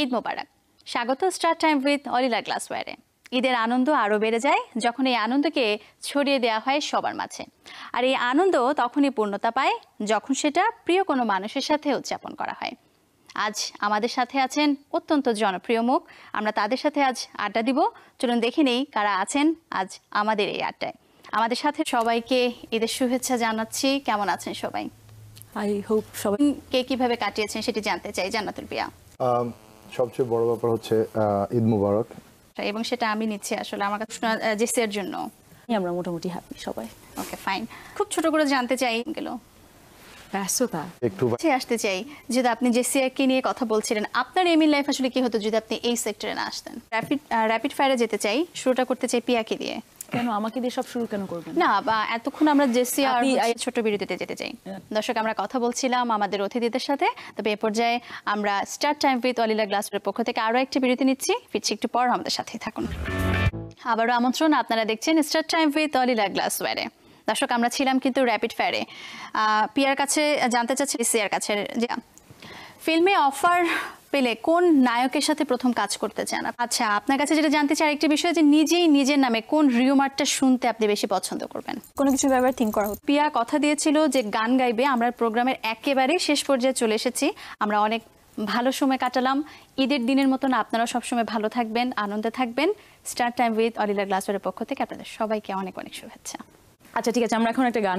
ঈদ মোবারক স্বাগত star time with Olila গ্লাসওয়ারে ঈদের আনন্দ আরও বেড়ে যায় যখন এই আনন্দকে ছড়িয়ে দেওয়া হয় সবার মাঝে আর এই আনন্দ তখনই পূর্ণতা পায় যখন সেটা প্রিয় কোনো মানুষের সাথে উদযাপন করা হয় আজ আমাদের সাথে আছেন অত্যন্ত জনপ্রিয় মুখ আমরা তাদের সাথে আজ আড্ডা দিব চলুন দেখে নেই কারা আছেন আজ আমাদের এই আড্ডায় আমাদের সাথে সবাইকে ঈদের শুভেচ্ছা জানাচ্ছি কেমন আছেন সবাই আই হোপ সবাই কে কিভাবে কাটিয়েছেন সেটি জানতে চাই জান্নাতুল পিয়া সবচেয়ে বড় ব্যাপার হচ্ছে ঈদ মুবারক হ্যাঁ, এবং সেটা আমি নিচ্ছি আসলে আমার কাছে জেসিয়ার জন্য আমরা মোটামুটি হ্যাপি সবাই ওকে ফাইন খুব ছোট করে জানতে চাই গেল ব্যস্ততা একটু আসতে চাই যদি আপনি জেসিয়াকে নিয়ে কথা বলছিলেন আপনার এমএল লাইফ আসলে কি হতো যদি আপনি এই সেক্টরে না আসতেন র্যাপিড র্যাপিড ফায়ারে যেতে চাই শুরুটা করতে চাই পিয়াকে দিয়ে কেন আমাকে দিয়ে সব শুরু কেন করবেন না বা এতক্ষণ আমরা জেসি আর ছোট বিরতিতে যেতে চাই দর্শক আমরা কথা বলছিলাম আমাদের অতিথিদের সাথে তবে এ পর্যায়ে আমরা স্টার টাইম উইথ অলিলা গ্লাসের পক্ষ থেকে আরও একটি বিরতি নিচ্ছি ফিরছি একটু পর আমাদের সাথেই থাকুন আবারও আমন্ত্রণ আপনারা দেখছেন স্টার টাইম উইথ অলিলা গ্লাসওয়ারে দর্শক আমরা ছিলাম কিন্তু র্যাপিড ফায়ারে পিয়ার কাছে জানতে চাচ্ছি সিয়ার কাছে যে ফিল্মে অফার পেলে কোন নায়কের সাথে প্রথম কাজ করতে চান আচ্ছা আপনার কাছে যেটা জানতে চাই একটি বিষয় যে নিজেই নিজের নামে কোন রিউমারটা শুনতে আপনি বেশি পছন্দ করবেন কোনো কিছু ব্যাপার থিঙ্ক করা হতো পিয়া কথা দিয়েছিল যে গান গাইবে আমরা প্রোগ্রামের একেবারে শেষ পর্যায়ে চলে এসেছি আমরা অনেক ভালো সময় কাটালাম ঈদের দিনের মতন আপনারা সবসময় ভালো থাকবেন আনন্দে থাকবেন স্টার টাইম উইথ অলিলা গ্লাসের পক্ষ থেকে আপনাদের সবাইকে অনেক অনেক শুভেচ্ছা আচ্ছা ঠিক আছে আমরা এখন একটা গান